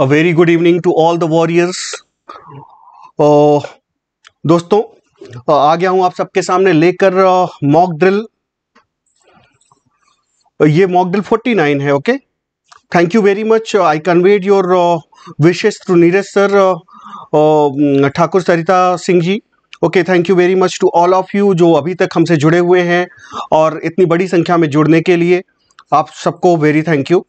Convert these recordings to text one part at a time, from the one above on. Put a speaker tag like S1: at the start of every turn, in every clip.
S1: A very good evening to all the warriors दोस्तों uh, आ गया हूं आप सबके सामने लेकर मॉक uh, ड्रिल uh, ये मॉक ड्रिल 49 है okay thank you very much I conveyed your wishes to Neeraj sir Thakur Sarita Singh ji okay thank you very much to all of you जो अभी तक हमसे जुड़े हुए हैं और इतनी बड़ी संख्या में जुड़ने के लिए आप सबको वेरी थैंक यू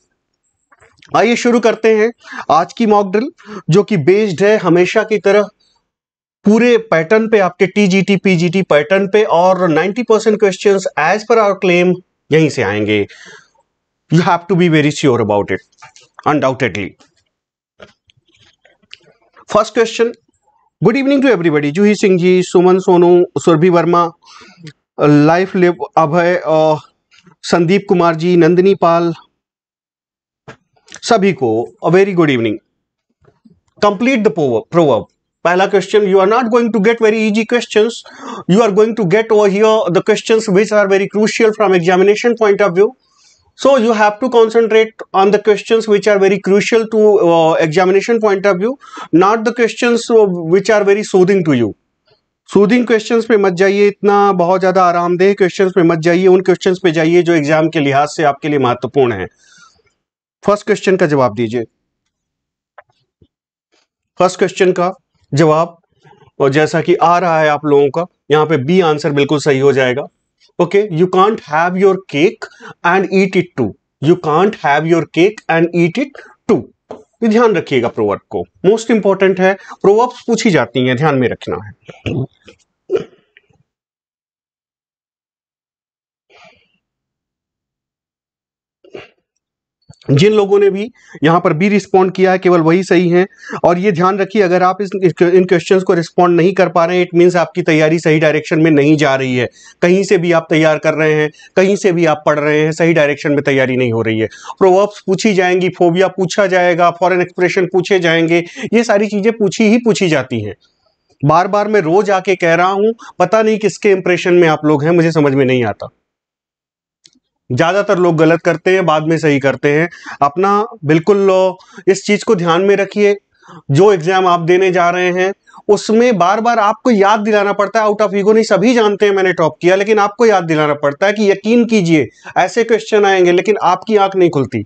S1: आइए शुरू करते हैं आज की मॉक ड्रिल जो कि बेस्ड है हमेशा की तरह पूरे पैटर्न पे आपके टीजीटी पीजीटी पैटर्न पे और 90 percent question as per our claim यहीं से आएंगे you have to be very sure about it undoubtedly first question good evening to everybody Juhi Singh ji Suman Sonu Surabhi Verma life live Abhay Sandeep Kumar ji Nandini Pal सभी को a very good evening complete the proverb पहला question you are not going to get very easy question you are going to get over here the question which are very crucial from examination point of view so you have to concentrate on the question which are very crucial to examination point of view not the question which are very very to you soothing questions पे मत जाइए इतना बहुत ज़्यादा आरामदेह questions पे मत जाइए उन क्वेश्चंस पे जाइए जो एग्जाम के लिहाज से आपके लिए महत्वपूर्ण है फर्स्ट क्वेश्चन का जवाब दीजिए फर्स्ट क्वेश्चन का जवाब और जैसा कि आ रहा है आप लोगों का यहां पे बी आंसर बिल्कुल सही हो जाएगा okay you can't have your cake and eat it too you can't have your cake and eat it too ध्यान रखिएगा प्रोवर्ब को मोस्ट इंपॉर्टेंट है प्रोवर्ब्स पूछी जाती हैं ध्यान में रखना है जिन लोगों ने भी यहाँ पर बी रिस्पॉन्ड किया है केवल वही सही हैं और ये ध्यान रखिए अगर आप इस इन क्वेश्चन को रिस्पॉन्ड नहीं कर पा रहे हैं इट मीन्स आपकी तैयारी सही डायरेक्शन में नहीं जा रही है कहीं से भी आप तैयार कर रहे हैं कहीं से भी आप पढ़ रहे हैं सही डायरेक्शन में तैयारी नहीं हो रही है प्रोवर्ब्स पूछी जाएंगी फोबिया पूछा जाएगा फॉरन एक्सप्रेशन पूछे जाएंगे ये सारी चीज़ें पूछी ही पूछी जाती हैं बार बार मैं रोज आके कह रहा हूँ पता नहीं किसके इंप्रेशन में आप लोग हैं मुझे समझ में नहीं आता ज़्यादातर लोग गलत करते हैं बाद में सही करते हैं अपना बिल्कुल इस चीज़ को ध्यान में रखिए जो एग्ज़ाम आप देने जा रहे हैं उसमें बार बार आपको याद दिलाना पड़ता है आउट ऑफ ईगो नहीं सभी जानते हैं मैंने टॉप किया लेकिन आपको याद दिलाना पड़ता है कि यकीन कीजिए ऐसे क्वेश्चन आएंगे लेकिन आपकी आंख नहीं खुलती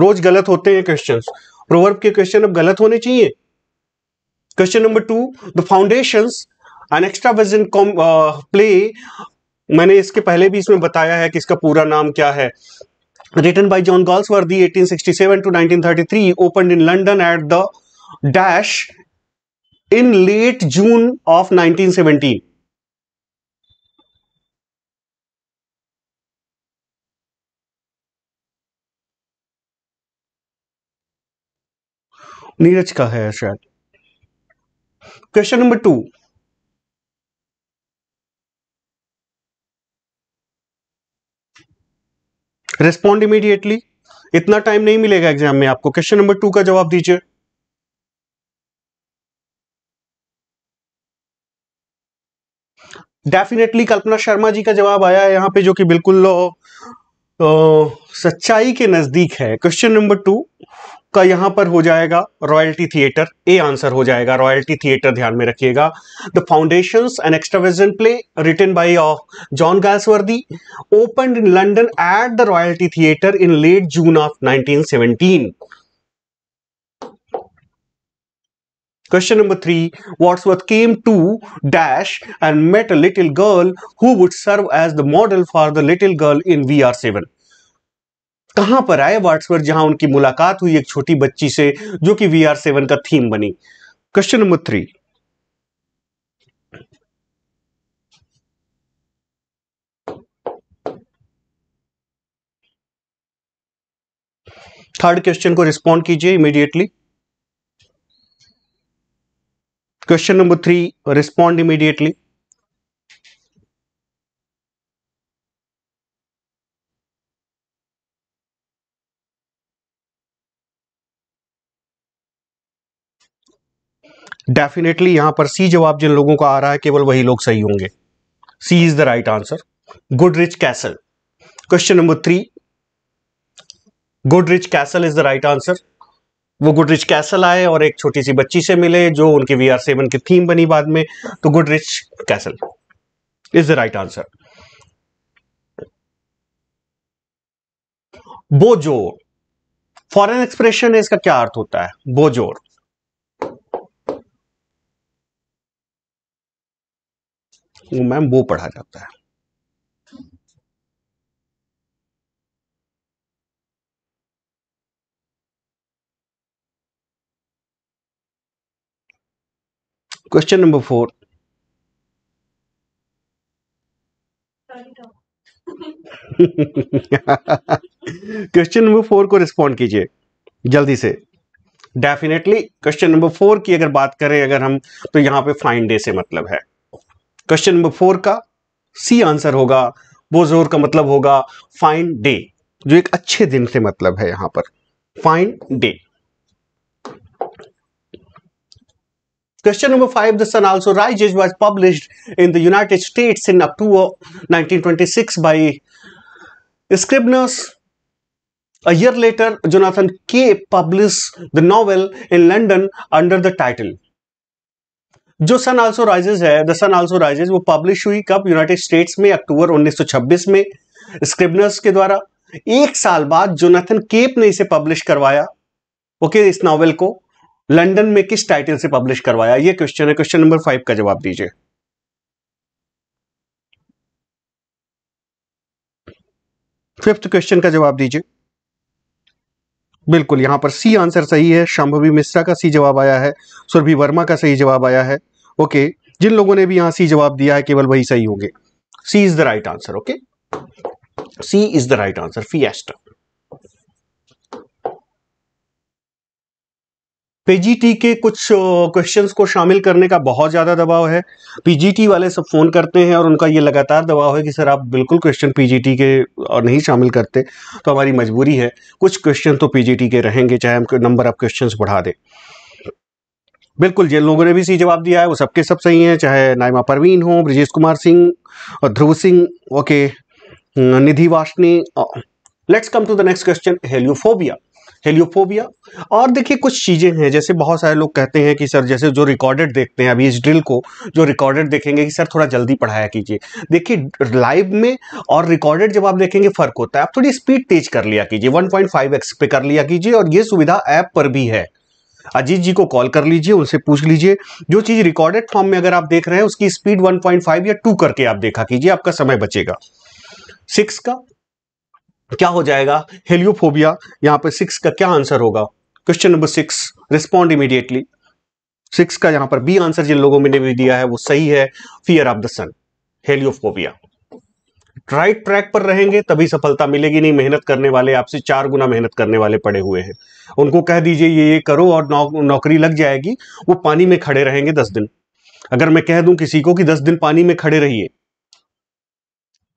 S1: रोज गलत होते हैं क्वेश्चन प्रोवर्ब के क्वेश्चन अब गलत होने चाहिए question number two the foundation an extra play मैंने इसके पहले भी इसमें बताया है कि इसका पूरा नाम क्या है written by John Galsworthy eighteen sixty seven to nineteen thirty three open in London at the dash in late June of nineteen seventeen Neeraj का है शायद question number two respond immediately इतना टाइम नहीं मिलेगा exam में आपको question number to का जवाब दीजिए डेफिनेटली कल्पना शर्मा जी का जवाब आया है यहाँ पे जो कि बिल्कुल तो सच्चाई के नजदीक है क्वेश्चन नंबर टू का यहां पर हो जाएगा रॉयल्टी थिएटर ए आंसर हो जाएगा रॉयल्टी थिएटर ध्यान में रखिएगा the foundation and extravision play written by of John Galsworthy open in London at the royalty theatre in late June of 1917 question number three what's came to dash and met a little girl who would serve as the model for the little girl in we are seven कहां पर आए वाट्सवर्थ जहां उनकी मुलाकात हुई एक छोटी बच्ची से जो कि वी आर सेवन का थीम बनी question number three third question को रिस्पॉन्ड कीजिए immediately question number three respond immediately definitely यहां पर सी जवाब जिन लोगों का आ रहा है केवल वही लोग सही होंगे C is the right answer Goodrich Castle question number three Goodrich Castle is the right answer वो गुडरिच कैसल आए और एक छोटी सी बच्ची से मिले जो उनके वी आर सेवन की थीम बनी बाद में तो Goodrich Castle is the right answer bonjour foreign expression है इसका क्या अर्थ होता है बोजोर वो मैम वो पढ़ा जाता है question number four question number four को रिस्पॉन्ड कीजिए जल्दी से डेफिनेटली क्वेश्चन नंबर फोर की अगर बात करें अगर हम तो यहां पे फाइन डे से मतलब है क्वेश्चन नंबर फोर का सी आंसर होगा वो जोर का मतलब होगा फाइन डे जो एक अच्छे दिन से मतलब है यहां पर fine day question number five the sun also rise is was published in the United States in October nineteen twenty by Scribner's A year later, Jonathan K. published the novel in London under the title जो sun also rises है the sun also rises वो publish हुई कब United states में अक्टूबर 1926 में स्क्रिबनर्स के द्वारा एक साल बाद जोनाथन केप ने इसे पब्लिश करवाया ओके okay, इस नॉवेल को लंदन में किस टाइटल से पब्लिश करवाया ये क्वेश्चन है क्वेश्चन नंबर फाइव का जवाब दीजिए फिफ्थ क्वेश्चन का जवाब दीजिए बिल्कुल यहां पर सी आंसर सही है शंभवी मिश्रा का सी जवाब आया है सुरभि वर्मा का सही जवाब आया है ओके जिन लोगों ने भी यहां सी जवाब दिया है केवल वही सही होंगे C is the right answer okay C is the right answer Fiesta PGT के कुछ क्वेश्चंस को शामिल करने का बहुत ज़्यादा दबाव है पीजीटी वाले सब फ़ोन करते हैं और उनका ये लगातार दबाव है कि सर आप बिल्कुल क्वेश्चन पीजीटी के और नहीं शामिल करते तो हमारी मजबूरी है कुछ क्वेश्चन तो पीजीटी के रहेंगे चाहे हम नंबर ऑफ क्वेश्चंस बढ़ा दें बिल्कुल जिन लोगों ने भी सही जवाब दिया है वो सबके सब सही हैं चाहे नाइमा परवीन हो ब्रजेश कुमार सिंह और Dhruv Singh okay Nidhi Varshney let's come to the next question heliophobia heliophobia और देखिए कुछ चीज़ें हैं जैसे बहुत सारे लोग कहते हैं कि सर जैसे जो रिकॉर्डेड देखते हैं अभी इस ड्रिल को जो रिकॉर्डेड देखेंगे कि सर थोड़ा जल्दी पढ़ाया कीजिए देखिए लाइव में और रिकॉर्डेड जब आप देखेंगे फ़र्क होता है आप थोड़ी स्पीड तेज कर लिया कीजिए 1.5x पे कर लिया कीजिए और ये सुविधा ऐप पर भी है अजीत जी को कॉल कर लीजिए उनसे पूछ लीजिए जो चीज़ रिकॉर्डेड फॉर्म में अगर आप देख रहे हैं उसकी स्पीड 1.5 या 2 करके आप देखा कीजिए आपका समय बचेगा सिक्स का क्या हो जाएगा हेलियोफोबिया यहां पर सिक्स का क्या आंसर होगा question number six respond immediately six का यहां पर बी आंसर जिन लोगों ने भी दिया है वो सही है fear of the sun heliophobia right track पर रहेंगे तभी सफलता मिलेगी नहीं मेहनत करने वाले आपसे चार गुना मेहनत करने वाले पड़े हुए हैं उनको कह दीजिए ये ये करो और नौ, नौकरी लग जाएगी वो पानी में खड़े रहेंगे दस दिन अगर मैं कह दूं किसी को कि दस दिन पानी में खड़े रहिए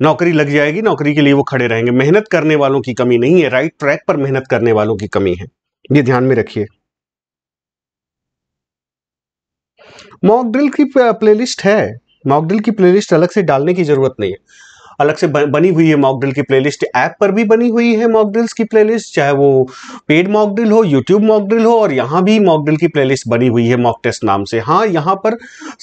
S1: नौकरी लग जाएगी नौकरी के लिए वो खड़े रहेंगे मेहनत करने वालों की कमी नहीं है राइट ट्रैक पर मेहनत करने वालों की कमी है ये ध्यान में रखिए मॉकड्रिल की प्लेलिस्ट है मॉकड्रिल की प्लेलिस्ट अलग से डालने की जरूरत नहीं है अलग से बनी हुई है मॉकड्रिल ड्रिल की प्लेलिस्ट ऐप पर भी बनी हुई है मॉकड्रिल्स ड्रिल्स की प्लेलिस्ट चाहे वो पेड मॉकड्रिल हो यूट्यूब मॉकड्रिल हो और यहाँ भी मॉकड्रिल ड्रिल की प्लेलिस्ट बनी हुई है मॉक टेस्ट नाम से हाँ यहाँ पर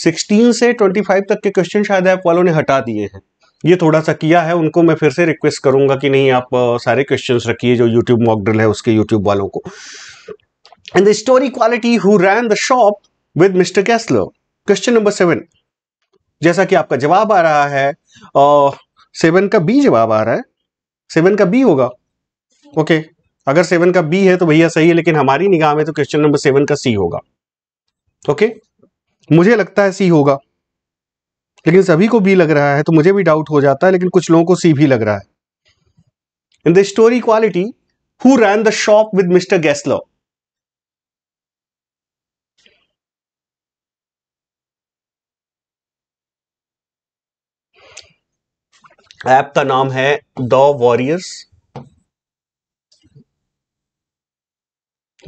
S1: 16 से 25 तक के क्वेश्चन शायद ऐप वालों ने हटा दिए हैं ये थोड़ा सा किया है उनको मैं फिर से रिक्वेस्ट करूंगा कि नहीं आप सारे क्वेश्चन रखिए जो यूट्यूब मॉकड्रिल है उसके यूट्यूब वालों को and the story quality who ran the shop with mister Castlo question number seven जैसा कि आपका जवाब आ रहा है सेवन का बी जवाब आ रहा है सेवन का बी होगा ओके okay. अगर सेवन का बी है तो भैया सही है लेकिन हमारी निगाह में तो क्वेश्चन नंबर सेवन का सी होगा ओके okay. मुझे लगता है सी होगा लेकिन सभी को बी लग रहा है तो मुझे भी डाउट हो जाता है लेकिन कुछ लोगों को सी भी लग रहा है in the story quality who ran the shop with mister Gaslaw app का नाम है the warriors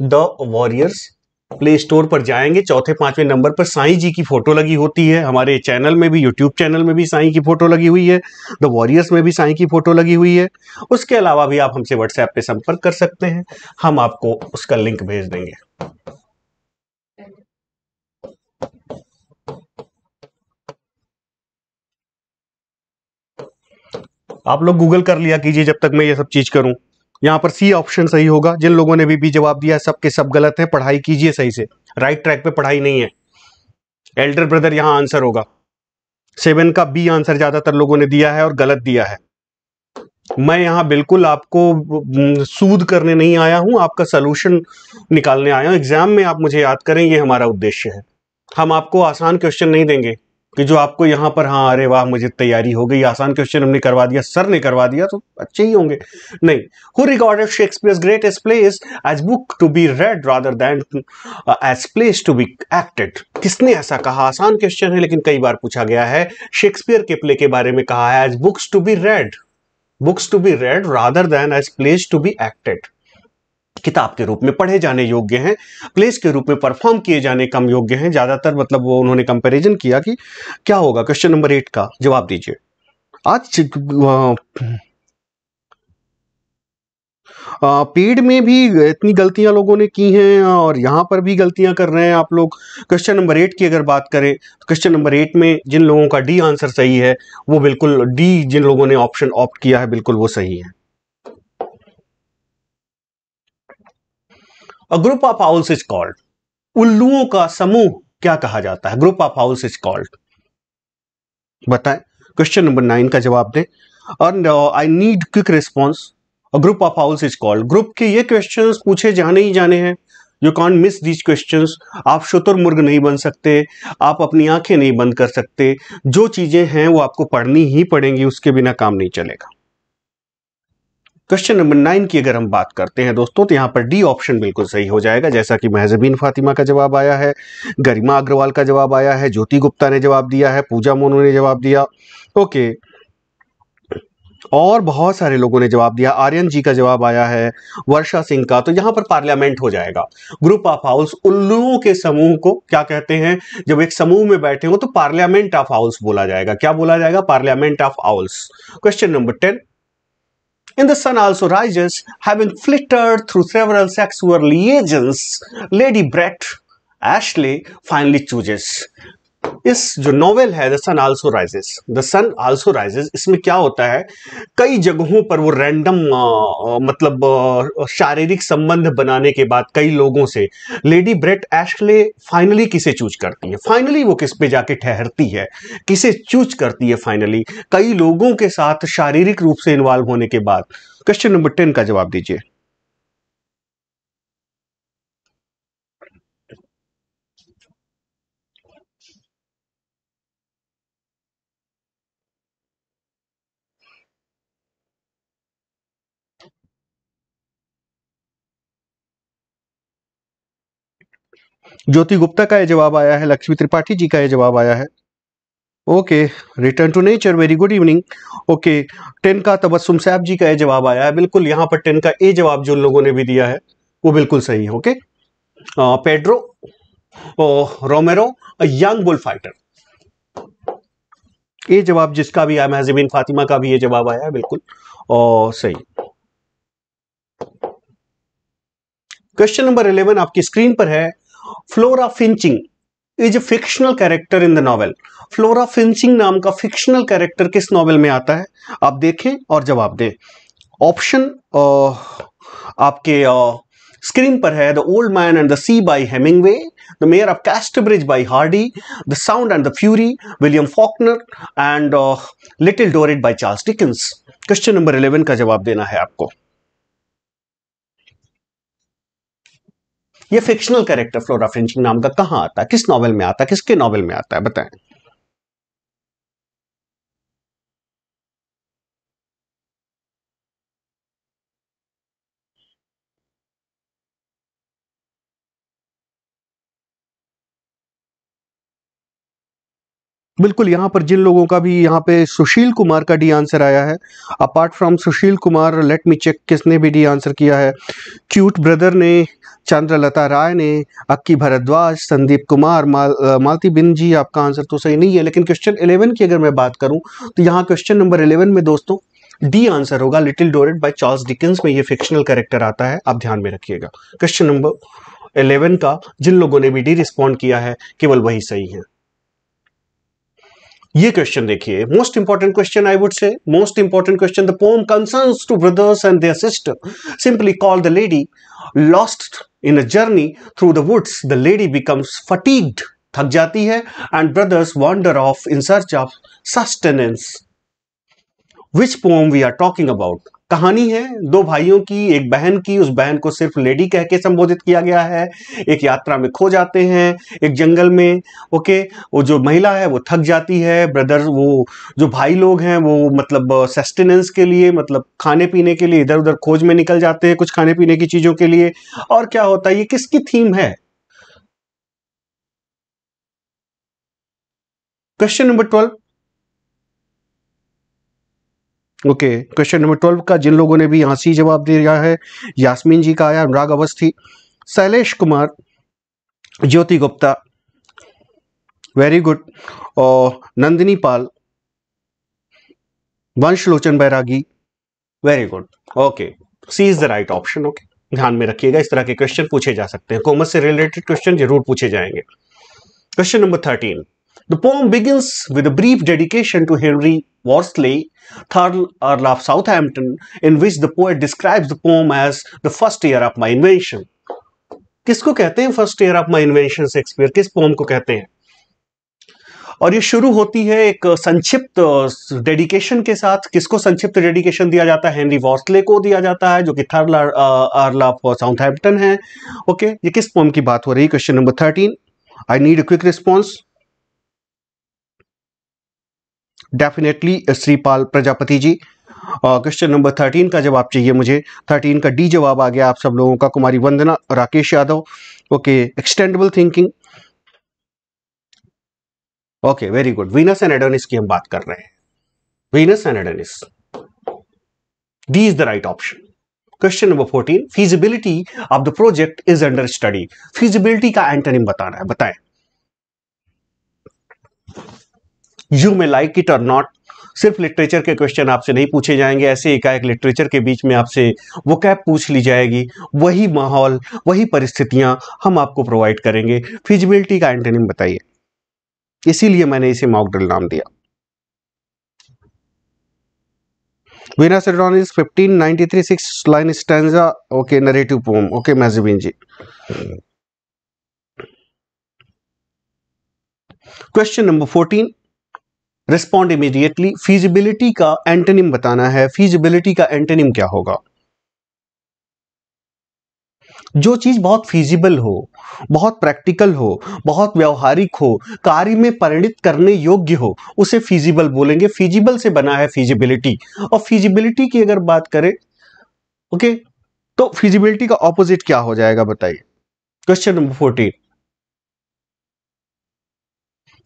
S1: the warriors play store पर जाएंगे चौथे पांचवें नंबर पर साईं जी की फोटो लगी होती है हमारे चैनल में भी यूट्यूब चैनल में भी साईं की फोटो लगी हुई है द वॉरियर्स में भी साईं की फोटो लगी हुई है उसके अलावा भी आप हमसे व्हाट्सएप पे संपर्क कर सकते हैं हम आपको उसका लिंक भेज देंगे आप लोग गूगल कर लिया कीजिए जब तक मैं ये सब चीज़ करूँ यहाँ पर सी ऑप्शन सही होगा जिन लोगों ने भी बी जवाब दिया सब के सब गलत है पढ़ाई कीजिए सही से राइट ट्रैक पे पढ़ाई नहीं है एल्डर ब्रदर यहाँ आंसर होगा सेवन का बी आंसर ज़्यादातर लोगों ने दिया है और गलत दिया है मैं यहाँ बिल्कुल आपको सूद करने नहीं आया हूँ आपका सोलूशन निकालने आया हूँ एग्जाम में आप मुझे याद करें ये हमारा उद्देश्य है हम आपको आसान क्वेश्चन नहीं देंगे कि जो आपको यहाँ पर हाँ अरे वाह मुझे तैयारी हो गई आसान क्वेश्चन हमने करवा दिया सर ने करवा दिया तो अच्छे ही होंगे नहीं who recorded Shakespeare greatest plays as book to be read rather than as plays to be acted किसने ऐसा कहा आसान क्वेश्चन है लेकिन कई बार पूछा गया है शेक्सपियर के प्ले के बारे में कहा है as books to be read books to be read rather than as plays to be acted किताब के रूप में पढ़े जाने योग्य हैं प्लेस के रूप में परफॉर्म किए जाने कम योग्य हैं ज़्यादातर मतलब वो उन्होंने कंपेरिजन किया कि क्या होगा क्वेश्चन नंबर एट का जवाब दीजिए आज पेड में भी इतनी गलतियां लोगों ने की हैं और यहां पर भी गलतियां कर रहे हैं आप लोग क्वेश्चन नंबर एट की अगर बात करें तो क्वेश्चन नंबर एट में जिन लोगों का डी आंसर सही है वो बिल्कुल डी जिन लोगों ने ऑप्शन ऑप्ट किया है बिल्कुल वो सही है a group of owls is called उल्लुओं का समूह क्या कहा जाता है group of owls is called बताएं क्वेश्चन नंबर नाइन का जवाब दें और I need quick response group of owls is called group के ये क्वेश्चन पूछे जाने ही जाने हैं you can't miss these question आप शुतुरमुर्ग नहीं बन सकते आप अपनी आंखें नहीं बंद कर सकते जो चीज़ें हैं वो आपको पढ़नी ही पड़ेंगी उसके बिना काम नहीं चलेगा क्वेश्चन नंबर नाइन की अगर हम बात करते हैं दोस्तों तो यहाँ पर डी ऑप्शन बिल्कुल सही हो जाएगा जैसा कि महजबीन फातिमा का जवाब आया है गरिमा अग्रवाल का जवाब आया है ज्योति गुप्ता ने जवाब दिया है पूजा मोनू ने जवाब दिया ओके और बहुत सारे लोगों ने जवाब दिया आर्यन जी का जवाब आया है वर्षा सिंह का तो यहां पर पार्लियामेंट हो जाएगा ग्रुप ऑफ हाउस उल्लुओं के समूह को क्या कहते हैं जब एक समूह में बैठे हो तो पार्लियामेंट ऑफ हाउस बोला जाएगा क्या बोला जाएगा parliament of house question number ten and the sun also rises, having flittered through several sexual liaisons, Lady Brett Ashley finally chooses इस जो नॉवेल है the sun also rises the sun also rises इसमें क्या होता है कई जगहों पर वो रैंडम मतलब शारीरिक संबंध बनाने के बाद कई लोगों से लेडी ब्रेट एशले फाइनली किसे चूज करती है फाइनली वो किस पे जाके ठहरती है किसे चूज करती है फाइनली कई लोगों के साथ शारीरिक रूप से इन्वॉल्व होने के बाद क्वेश्चन नंबर टेन का जवाब दीजिए ज्योति गुप्ता का यह जवाब आया है लक्ष्मी त्रिपाठी जी का यह जवाब आया है okay return to nature very good evening okay ten का तबस्सुम साहब जी का यह जवाब आया है बिल्कुल यहाँ पर टेन का ए जवाब जो लोगों ने भी दिया है वो बिल्कुल सही है okay Pedro Romero young bullfighter ये जवाब जिसका भी आया महजबिन फातिमा का भी ये जवाब आया है बिल्कुल और सही क्वेश्चन नंबर इलेवन आपकी स्क्रीन पर है Flora Finching is a fictional character in the novel Flora Finching नाम का फिक्शनल कैरेक्टर किस नॉवेल में आता है आप देखें और जवाब दें ऑप्शन uh, आपके स्क्रीन uh, पर है the old man and the sea by Hemingway the mayor of Casterbridge by Hardy the sound and the fury William Faulkner and little Dorrit by Charles Dickens question number eleven का जवाब देना है आपको ये fictional character flora फ्रेंचिंग नाम का कहां आता है किस नॉवल में आता है किसके नॉवेल में आता है बताएं बिल्कुल यहाँ पर जिन लोगों का भी यहाँ पे सुशील कुमार का डी आंसर आया है अपार्ट फ्रॉम Sushil Kumar let me check किसने भी डी आंसर किया है क्यूट ब्रदर ने चंद्रलता राय ने अक्की भरद्वाज संदीप कुमार माल, मालती बिन जी आपका आंसर तो सही नहीं है लेकिन क्वेश्चन इलेवन की अगर मैं बात करूं तो यहाँ क्वेश्चन नंबर इलेवन में दोस्तों डी आंसर होगा little Dorrit by Charles Dickens में ये फिक्शनल कैरेक्टर आता है आप ध्यान में रखिएगा क्वेश्चन नंबर इलेवन का जिन लोगों ने भी डी रिस्पॉन्ड किया है केवल वही सही है ये क्वेश्चन देखिए most important question I would say most important question the poem concerns two brothers and their sister simply call the lady lost in a journey through the woods the lady becomes fatigued थक जाती है and brothers wander off in search of sustenance which poem we are talking about कहानी है दो भाइयों की एक बहन की उस बहन को सिर्फ लेडी कह के संबोधित किया गया है एक यात्रा में खो जाते हैं एक जंगल में ओके वो जो महिला है वो थक जाती है ब्रदर वो जो भाई लोग हैं वो मतलब सस्टेनेंस के लिए मतलब खाने पीने के लिए इधर उधर खोज में निकल जाते हैं कुछ खाने पीने की चीज़ों के लिए और क्या होता है ये किसकी थीम है question number twelve okay question number twelve का जिन लोगों ने भी सी जवाब दिया है यास्मीन जी का आया अनुराग अवस्थी शैलेश कुमार ज्योति गुप्ता वेरी गुड और Nandini Pal Vansh Lochan Bairagi very good okay C is the right option okay ध्यान में रखिएगा इस तरह के क्वेश्चन पूछे जा सकते हैं कॉमर्स से रिलेटेड क्वेश्चन जरूर पूछे जाएंगे question number thirteen The poem begins with a brief dedication to Henry Worsley, Thurl Earl of Southampton, in which the poet describes the poem as the first year of my invention. किसको कहते हैं first heir of my invention Shakespeare किस poem को कहते हैं और ये शुरू होती है एक संक्षिप्त डेडिकेशन के साथ किसको संक्षिप्त डेडिकेशन दिया जाता है हेनरी वॉर्सले को दिया जाता है जो कि third earl of Southampton है ओके ये किस पोम की बात हो रही है question number thirteen I need a quick response definitely Shripal Prajapati ji question number thirteen का जवाब चाहिए मुझे थर्टीन का डी जवाब आ गया आप सब लोगों का Kumari Vandana Rakesh Yadav okay extendable thinking okay very good Venus and Adonis की हम बात कर रहे हैं Venus and Adonis D is the right option question number fourteen feasibility of the project is under study feasibility का एंटनिम बताना है बताएं you may like it or not सिर्फ लिटरेचर के क्वेश्चन आपसे नहीं पूछे जाएंगे ऐसे एकाएक लिटरेचर के बीच में आपसे वो कैब पूछ ली जाएगी वही माहौल वही परिस्थितियां हम आपको प्रोवाइड करेंगे फिजिबिलिटी का एंटेनिम बताइए इसीलिए मैंने इसे मॉकड्रिल नाम दिया Veena Sidron is 1593, line line okay narrative poem okay Okay, जी question number fourteen respond immediately feasibility का एंटेनिम बताना है फीजिबिलिटी का एंटेनिम क्या होगा जो चीज़ बहुत फिजिबल हो बहुत प्रैक्टिकल हो बहुत व्यवहारिक हो कार्य में परिणित करने योग्य हो उसे फिजिबल बोलेंगे फिजिबल से बना है फिजिबिलिटी और फिजिबिलिटी की अगर बात करें ओके तो फिजिबिलिटी का ऑपोजिट क्या हो जाएगा बताइए क्वेश्चन नंबर फोर्टीन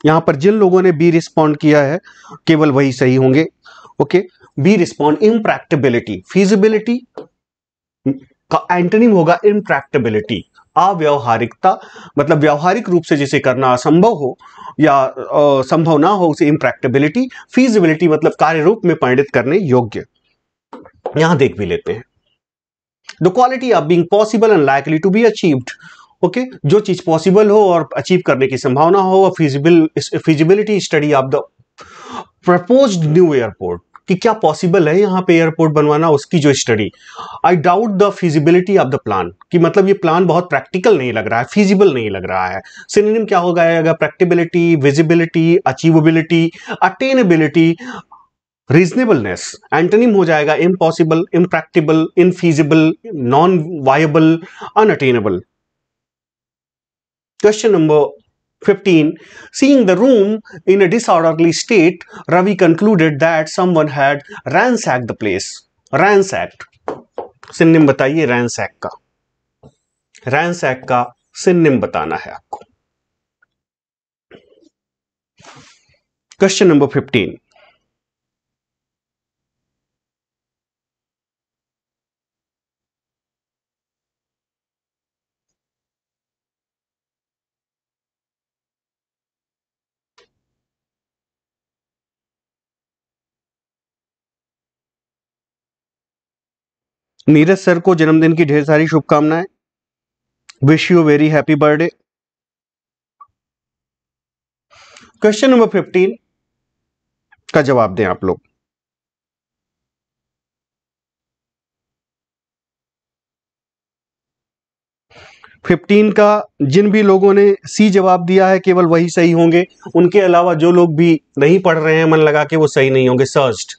S1: यहां पर जिन लोगों ने बी रिस्पॉन्ड किया है केवल वही सही होंगे okay B respond impracticability feasibility का एंटनिम होगा इम्प्रैक्टेबिलिटी अव्यवहारिकता मतलब व्यवहारिक रूप से जिसे करना असंभव हो या संभव ना हो उसे इम्प्रैक्टेबिलिटी फीजिबिलिटी मतलब कार्य रूप में परिणित करने योग्य यहां देख भी लेते हैं the quality of being possible and likely to be achieved okay okay? जो चीज पॉसिबल हो और अचीव करने की संभावना हो और feasible feasibility study of the propose new airport कि क्या पॉसिबल है यहाँ पे एयरपोर्ट बनवाना उसकी जो study I doubt the feasibility of the plan कि मतलब ये प्लान बहुत प्रैक्टिकल नहीं लग रहा है फिजिबल नहीं लग रहा है सिनेम क्या होगा अगर practicability visibility achievability attainability reasonableness antonym हो जाएगा impossible impracticable infeasible non viable unattainable Question number 15. Seeing the room in a disorderly state, Ravi concluded that someone had ransacked the place. Ransacked. Synonym बताइए ransack का ransack का synonym बताना है आपको question number 15. Neeraj sir को जन्मदिन की ढेर सारी शुभकामनाएं wish you very happy birthday question number fifteen का जवाब दें आप लोग फिफ्टीन का जिन भी लोगों ने सी जवाब दिया है केवल वही सही होंगे उनके अलावा जो लोग भी नहीं पढ़ रहे हैं मन लगा के वो सही नहीं होंगे सर्स्ट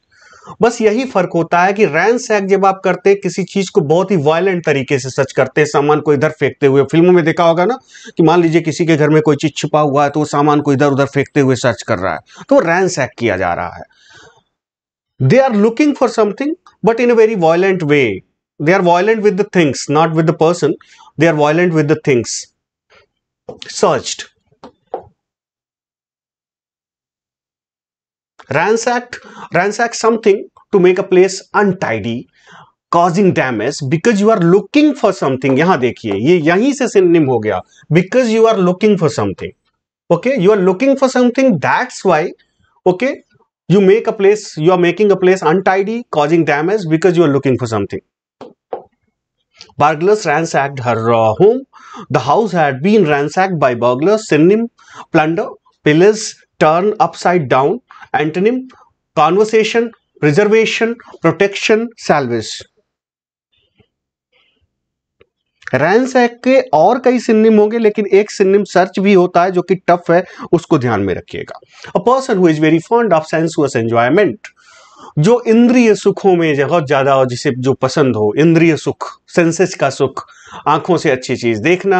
S1: बस यही फर्क होता है कि रैन सैक जब आप करते हैं किसी चीज को बहुत ही वायलेंट तरीके से सर्च करते हैं सामान को इधर फेंकते हुए फिल्मों में देखा होगा ना कि मान लीजिए किसी के घर में कोई चीज छिपा हुआ है तो वो सामान को इधर उधर फेंकते हुए सर्च कर रहा है तो रैन सैक किया जा रहा है they are looking for something but in a very violent way they are violent with the things not with the person they are violent with the things searched ransacked ransack something to make a place untidy causing damage because you are looking for something yahan dekhiye ye yahi se synonym ho gaya because you are looking for something okay you are looking for something that's why okay you make a place you are making a place untidy causing damage because you are looking for something Burglars ransacked her uh, home. The house had been ransacked by burglars. Synonym plunder, pillars turn upside down, antonym conversation preservation protection salvage ransacked के और कई सिन्निम होंगे लेकिन एक सिन्निम search भी होता है जो कि टफ है उसको ध्यान में रखिएगा a person who is very fond of sensuous enjoyment जो इंद्रिय सुखों में बहुत ज़्यादा हो जिसे जो पसंद हो इंद्रिय सुख सेंसेस का सुख आंखों से अच्छी चीज़ देखना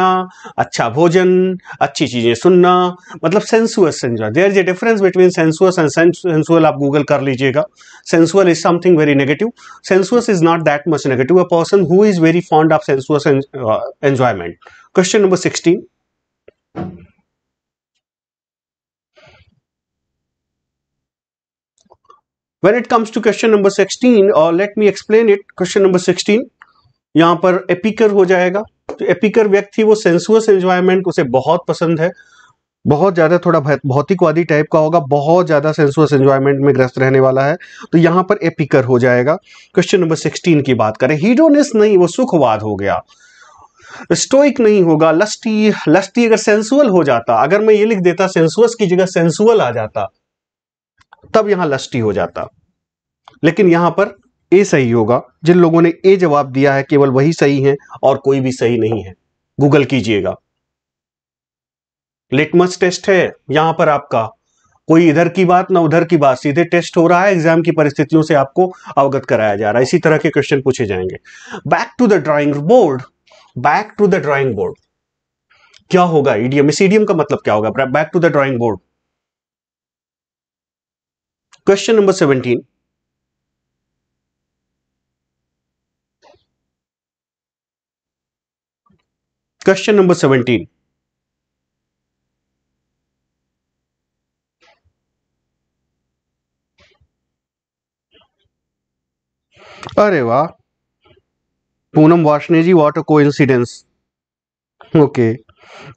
S1: अच्छा भोजन अच्छी चीज़ें सुनना मतलब sensuous enjoy there is a difference between sensuous and sensual आप गूगल कर लीजिएगा sensual is something very negative sensuous is not that much negative a person who is very fond of sensuous enjoyment question number sixteen when it comes to question number 16 or uh, let me explain it question number 16 यहाँ पर epicure हो जाएगा तो epicure व्यक्ति वो sensuous enjoyment उसे बहुत पसंद है बहुत ज़्यादा थोड़ा भौतिकवादी टाइप का होगा बहुत ज़्यादा सेंसुअस एंजॉयमेंट में ग्रस्त रहने वाला है तो यहाँ पर एपिकर हो जाएगा क्वेश्चन नंबर 16 की बात करें हीडोनिस नहीं वो सुखवाद हो गया स्टोइक नहीं होगा लस्टी लस्टी अगर सेंसुअल हो जाता अगर मैं ये लिख देता सेंसुअस की जगह सेंसुअल आ जाता तब यहां लस्टी हो जाता लेकिन यहां पर ए सही होगा जिन लोगों ने ए जवाब दिया है केवल वही सही है और कोई भी सही नहीं है गूगल कीजिएगा लिटमस टेस्ट है यहां पर आपका कोई इधर की बात ना उधर की बात सीधे टेस्ट हो रहा है एग्जाम की परिस्थितियों से आपको अवगत कराया जा रहा है इसी तरह के क्वेश्चन पूछे जाएंगे back to the drawing board back to the drawing board क्या होगा ईडीएम e इस ईडीएम e का मतलब क्या होगा back to the drawing board Question number 17. Question number 17. अरे वाह Poonam Washne ji what a coincidence okay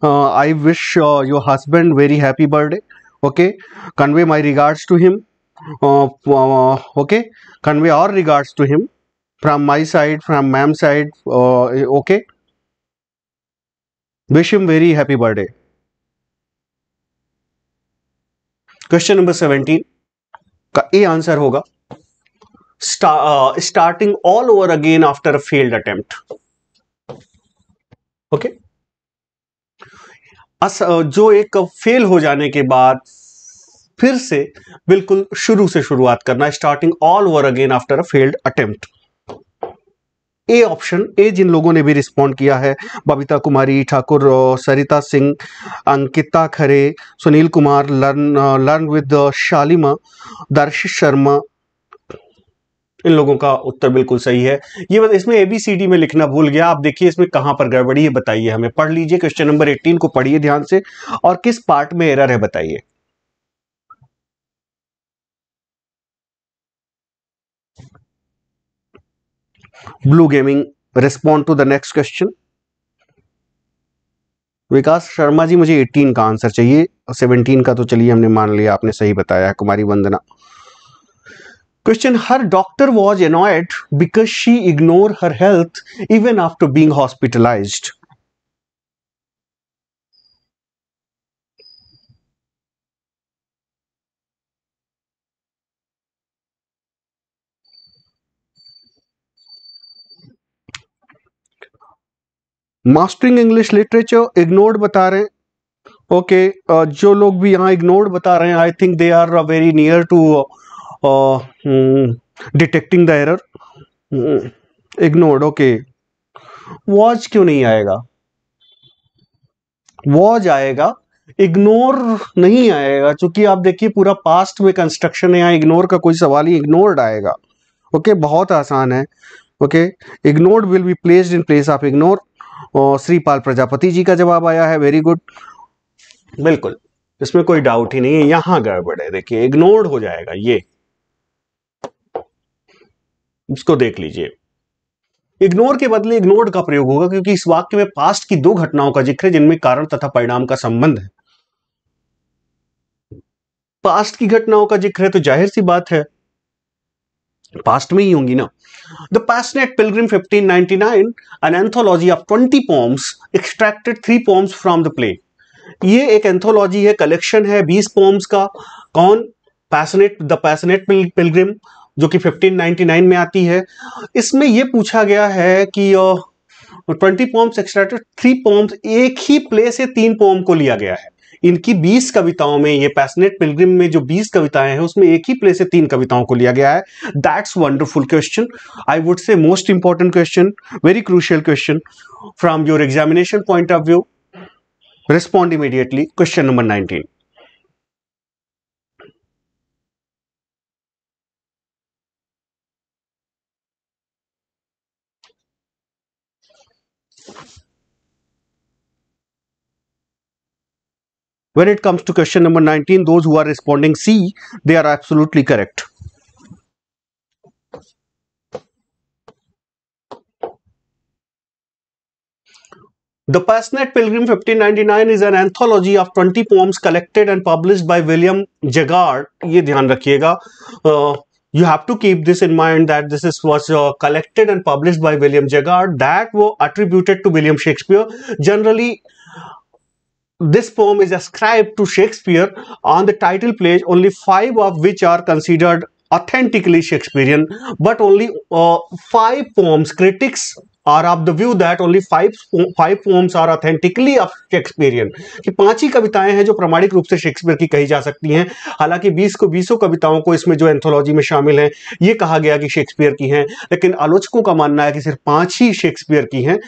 S1: I wish your husband very happy birthday okay convey my regards to him uh, okay convey our regards to him from my side from ma'am side uh, okay wish him very happy birthday question number 17 का A answer होगा starting all over again after a failed attempt okay जो एक fail हो जाने के बाद फिर से बिल्कुल शुरू से शुरुआत करना starting all over again after a failed attempt A option A जिन लोगों ने भी रिस्पॉन्ड किया है Babita Kumari Thakur Sarita Singh Ankita Khare Sunil Kumar learn learn with Shalima Darsh Sharma इन लोगों का उत्तर बिल्कुल सही है ये इसमें एबीसीडी में लिखना भूल गया आप देखिए इसमें कहां पर गड़बड़ी है बताइए हमें पढ़ लीजिए क्वेश्चन नंबर एटीन को पढ़िए ध्यान से और किस पार्ट में एरर है बताइए blue gaming respond to the next question Vikas Sharma ji मुझे 18 का आंसर चाहिए 17 का तो चलिए हमने मान लिया आपने सही बताया Kumari Vandana question her doctor was annoyed because she ignore her health even after being hospitalised mastering English literature ignored बता रहे हैं ओके okay, uh, जो लोग भी यहाँ इग्नोर्ड बता रहे हैं I think they are very near to detecting the error ignored okay was क्यों नहीं आएगा वॉज आएगा इग्नोर नहीं आएगा क्योंकि आप देखिए पूरा पास्ट में कंस्ट्रक्शन है यहाँ इग्नोर का कोई सवाल ही इग्नोर्ड आएगा ओके okay, बहुत आसान है okay ignored will be placed in place of ignore और श्रीपाल प्रजापति जी का जवाब आया है वेरी गुड बिल्कुल इसमें कोई डाउट ही नहीं है यहां गड़बड़ है देखिए इग्नोर्ड हो जाएगा ये इसको देख लीजिए इग्नोर के बदले इग्नोर्ड का प्रयोग होगा क्योंकि इस वाक्य में पास्ट की दो घटनाओं का जिक्र है जिनमें कारण तथा परिणाम का संबंध है पास्ट की घटनाओं का जिक्र है तो जाहिर सी बात है पास्ट में ही होंगी ना the passionate pilgrim 1599 an anthology of 20 poems extracted three poems from the play ये एक एंथोलॉजी है कलेक्शन है 20 पॉम्स का कौन पैसनेट द पैसनेट पिलग्रिम जो कि 1599 में आती है इसमें यह पूछा गया है कि twenty poems extracted three poems एक ही प्ले से तीन पोम को लिया गया है इनकी 20 कविताओं में ये पैसनेट पिलग्रिम में जो 20 कविताएं हैं उसमें एक ही प्ले से तीन कविताओं को लिया गया है that's wonderful question I would say most important question very crucial question from your examination point of view respond immediately question number nineteen When it comes to question number 19, those who are responding C, they are absolutely correct. The Passionate Pilgrim 1599 is an anthology of 20 poems collected and published by William Jagard. ये ध्यान रखिएगा uh, you have to keep this in mind that this is, was uh, collected and published by William Jagard. that were attributed to William Shakespeare. Generally, this poem is ascribed to Shakespeare on the title page, only five of which are considered authentically Shakespearean, but only uh, five poems. Critics are of the view that only five five poems are authentically of Shakespearean. कि पांच ही कविताएं हैं जो प्रमाणिक रूप से Shakespeare की कही जा सकती हैं हालांकि 20 को 20 कविताओं को इसमें जो एंथोलॉजी में शामिल हैं ये कहा गया कि शेक्सपियर की हैं लेकिन आलोचकों का मानना है कि सिर्फ पांच ही शेक्सपियर की हैं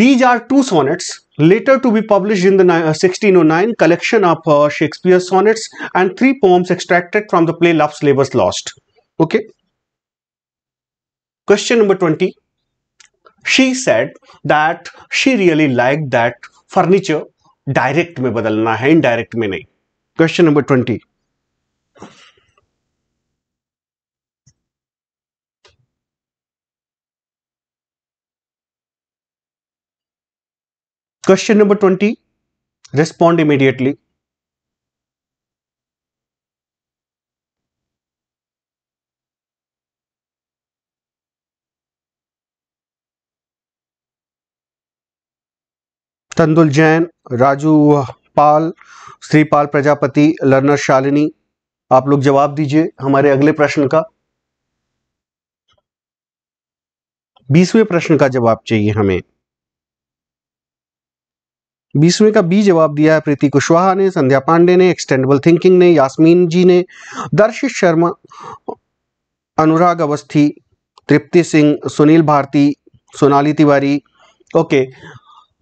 S1: These are two sonnets later to be published in the 1609 uh, collection of uh, Shakespeare's sonnets and three poems extracted from the play *Love's Labour's Lost. Okay. Question number 20. She said that she really liked that furniture Direct में बदलना है indirect में नहीं Question number twenty. Question number 20, respond immediately. Tandul Jain Raju Pal Shripal Prajapati learner Shalini आप लोग जवाब दीजिए हमारे अगले प्रश्न का बीसवें प्रश्न का जवाब चाहिए हमें बीसवें का बी जवाब दिया है प्रीति कुशवाहा ने संध्या पांडे ने एक्सटेंडेबल थिंकिंग ने यास्मीन जी ने दर्शित शर्मा अनुराग अवस्थी तृप्ति सिंह सुनील भारती सोनाली तिवारी ओके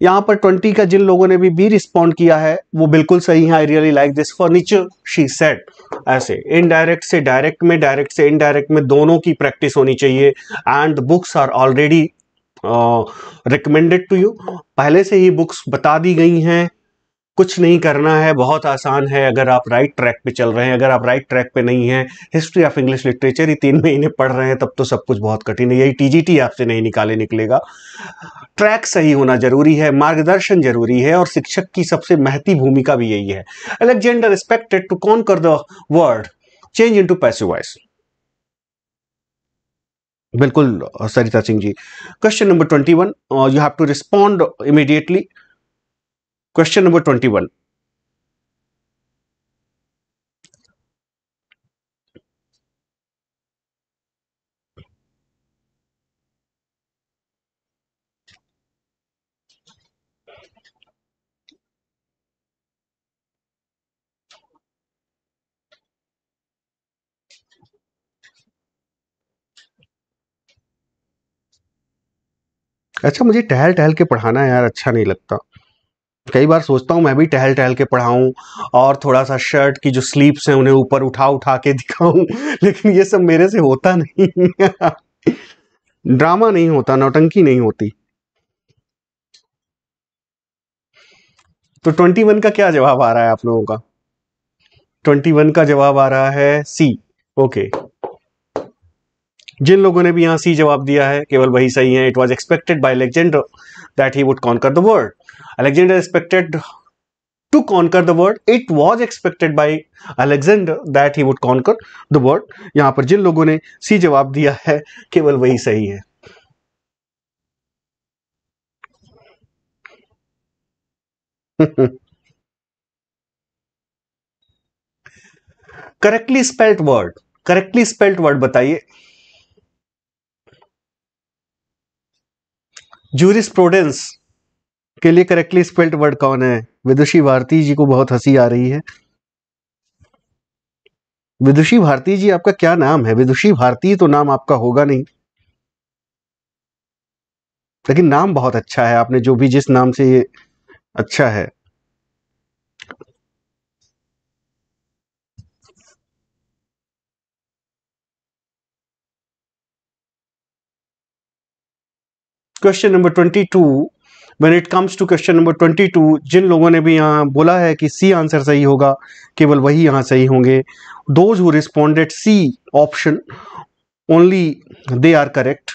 S1: यहाँ पर ट्वेंटी का जिन लोगों ने भी बी रिस्पॉन्ड किया है वो बिल्कुल सही है I really like this furniture she set ऐसे इनडायरेक्ट से डायरेक्ट में डायरेक्ट से इनडायरेक्ट में दोनों की प्रैक्टिस होनी चाहिए and books are already recommended to you पहले से ही बुक्स बता दी गई हैं कुछ नहीं करना है बहुत आसान है अगर आप राइट ट्रैक पे चल रहे हैं अगर आप राइट ट्रैक पे नहीं हैं हिस्ट्री ऑफ इंग्लिश लिटरेचर ही तीन महीने पढ़ रहे हैं तब तो सब कुछ बहुत कठिन है यही टीजीटी आपसे नहीं निकाले निकलेगा ट्रैक सही होना जरूरी है मार्गदर्शन जरूरी है और शिक्षक की सबसे महती भूमिका भी यही है Alexander expected to conquer the world change into passivise बिल्कुल Sarita Singh ji question number twenty one you have to respond immediately question number twenty one अच्छा मुझे टहल टहल के पढ़ाना यार अच्छा नहीं लगता कई बार सोचता हूँ मैं भी टहल टहल के पढ़ाऊँ और थोड़ा सा शर्ट की जो स्लीप्स हैं उन्हें ऊपर उठा उठा के दिखाऊँ लेकिन ये सब मेरे से होता नहीं ड्रामा नहीं होता नौटंकी नहीं होती तो ट्वेंटी वन का क्या जवाब आ रहा है आप लोगों का ट्वेंटी वन का जवाब आ रहा है सी ओके okay. जिन लोगों ने भी यहाँ सी जवाब दिया है केवल वही सही है it was expected by Alexander that he would conquer the world Alexander expected to conquer the world it was expected by Alexander that he would conquer the world यहाँ पर जिन लोगों ने सी जवाब दिया है केवल वही सही है correctly spelt word correctly spelt word बताइए प्रोडेंस के लिए करेक्टली स्पेल्ड वर्ड कौन है विदुषी भारती जी को बहुत हंसी आ रही है विदुषी भारती जी आपका क्या नाम है विदुषी भारती तो नाम आपका होगा नहीं लेकिन नाम बहुत अच्छा है आपने जो भी जिस नाम से ये अच्छा है question number twenty two when it comes to question number twenty two जिन लोगों ने भी यहाँ बोला है कि सी आंसर सही होगा केवल वही यहाँ सही होंगे those who responded C option only they are correct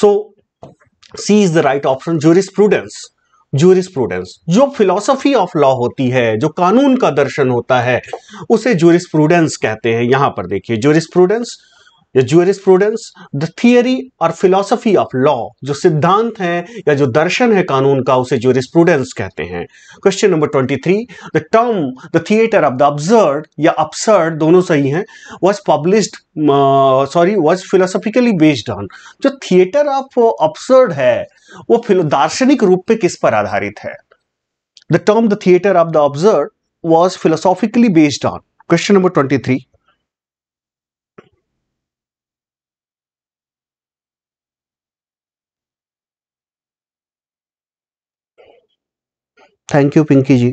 S1: so C is the right option prudence jurisprudence जो फिलोसफी ऑफ लॉ होती है जो कानून का दर्शन होता है उसे प्रूडेंस कहते हैं यहां पर देखिए प्रूडेंस या प्रूडेंस द थियरी और फिलोसफी ऑफ लॉ जो सिद्धांत है या जो दर्शन है कानून का उसे प्रूडेंस कहते हैं question number twenty three the term the theatre of the absurd या अपसर्ड दोनों सही हैं was published sorry was philosophically based on जो थिएटर ऑफ अपसर्ड है वो दार्शनिक रूप पे किस पर आधारित है the term the theatre of the absurd was philosophically based on question number twenty three thank you Pinky ji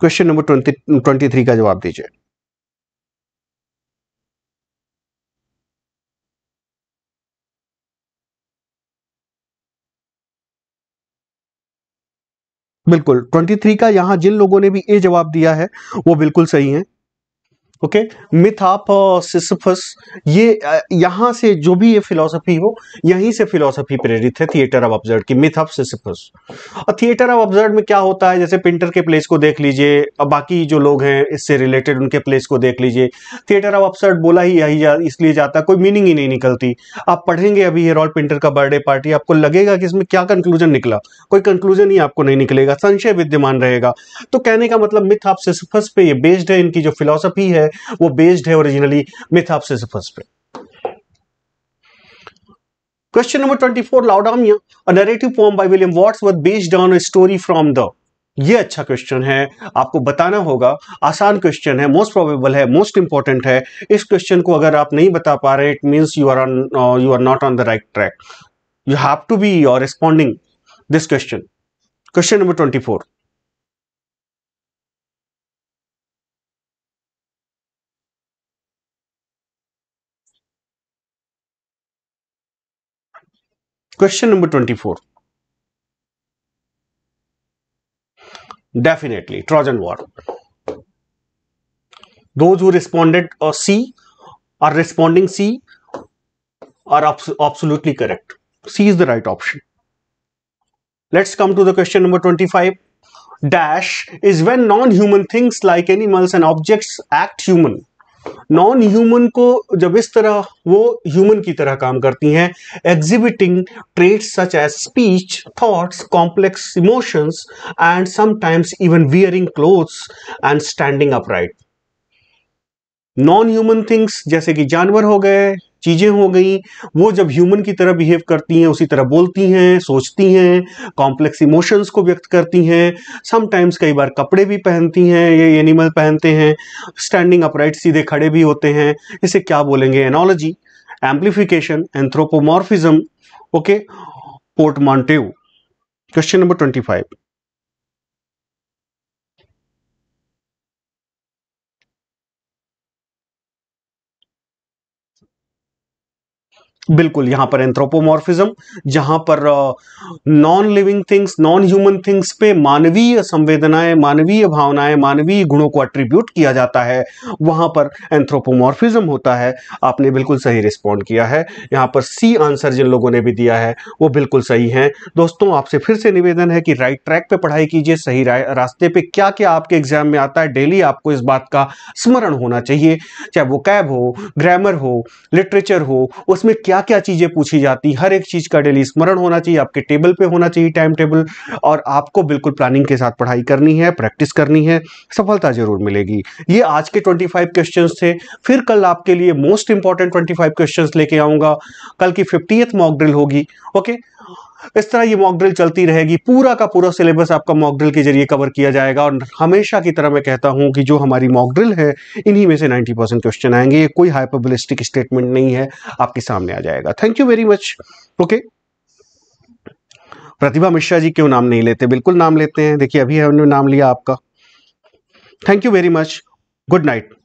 S1: question number twenty twenty three का जवाब दीजिए बिल्कुल 23 का यहां जिन लोगों ने भी ए जवाब दिया है वो बिल्कुल सही है ओके मिथापसिसफस ये यहां से जो भी ये फिलोसफी हो यहीं से फिलोसफी प्रेरित है थिएटर ऑफ ऑब्जर्व की सिसिफस और थिएटर ऑफ ऑब्जर्व में क्या होता है जैसे पिंटर के प्लेस को देख लीजिए और बाकी जो लोग हैं इससे रिलेटेड उनके प्लेस को देख लीजिए थिएटर ऑफ ऑब्जर्व बोला ही यही जा, इसलिए जाता कोई मीनिंग ही नहीं निकलती आप पढ़ेंगे अभी हेरॉल्ड पिंटर का बर्थडे पार्टी आपको लगेगा कि इसमें क्या कंक्लूजन निकला कोई कंक्लूजन ही आपको नहीं निकलेगा संशय विद्यमान रहेगा तो कहने का मतलब मिथापसिसफस पे ये बेस्ड है इनकी जो फिलोसफी है है वो बेस्ड है ओरिजिनली मिथापसिस पे Question number 24, Laudamia, a narrative poem by William Wordsworth based on on story from the ये अच्छा क्वेश्चन है आपको बताना होगा आसान क्वेश्चन है मोस्ट प्रोबेबल है मोस्ट इंपॉर्टेंट है इस क्वेश्चन को अगर आप नहीं बता पा रहे it means you are on you are not on the right track you have to be your responding this question question number twenty four Question number 24. Definitely, Trojan War. Those who responded or C are responding C are absolutely correct. C is the right option. Let's come to the question number 25. Dash is when non-human things like animals and objects act human. Non human को जब इस तरह वो human की तरह काम करती हैं exhibiting traits such as speech thoughts complex emotions and sometimes even wearing clothes and standing upright non human things जैसे कि जानवर हो गए चीज़ें हो गई वो जब ह्यूमन की तरह बिहेव करती हैं उसी तरह बोलती हैं सोचती हैं कॉम्प्लेक्स इमोशंस को व्यक्त करती हैं समटाइम्स कई बार कपड़े भी पहनती हैं ये एनिमल पहनते हैं स्टैंडिंग अपराइट सीधे खड़े भी होते हैं इसे क्या बोलेंगे analogy amplification anthropomorphism okay portmanteau question number twenty five बिल्कुल यहां पर एंथ्रोपोमॉर्फिज्म जहां पर non living things non human things पे मानवीय संवेदनाएं मानवीय भावनाएं मानवीय गुणों को अट्रीब्यूट किया जाता है वहां पर एंथ्रोपोमॉर्फिज्म होता है आपने बिल्कुल सही रिस्पॉन्ड किया है यहां पर सी आंसर जिन लोगों ने भी दिया है वो बिल्कुल सही है दोस्तों आपसे फिर से निवेदन है कि राइट ट्रैक पर पढ़ाई कीजिए सही रास्ते पर क्या क्या आपके एग्जाम में आता है डेली आपको इस बात का स्मरण होना चाहिए चाहे वो कैब हो ग्रामर हो लिटरेचर हो उसमें क्या क्या क्या चीज़ें पूछी जाती हर एक चीज़ का डेली स्मरण होना चाहिए आपके टेबल पे होना चाहिए टाइम टेबल और आपको बिल्कुल प्लानिंग के साथ पढ़ाई करनी है प्रैक्टिस करनी है सफलता जरूर मिलेगी ये आज के 25 क्वेश्चन थे फिर कल आपके लिए मोस्ट इंपॉर्टेंट 25 क्वेश्चन लेके आऊंगा कल की फिफ्टीएथ मॉक ड्रिल होगी ओके इस तरह ये मॉक ड्रिल चलती रहेगी पूरा का पूरा सिलेबस आपका मॉक ड्रिल के जरिए कवर किया जाएगा और हमेशा की तरह मैं कहता हूं कि जो हमारी मॉक ड्रिल है इन्हीं में से 90 परसेंट क्वेश्चन आएंगे ये कोई हाइपोबलिस्टिक स्टेटमेंट नहीं है आपके सामने आ जाएगा thank you very much okay Pratibha Mishra ji क्यों नाम नहीं लेते बिल्कुल नाम लेते हैं देखिए अभी हमने नाम लिया आपका thank you very much good night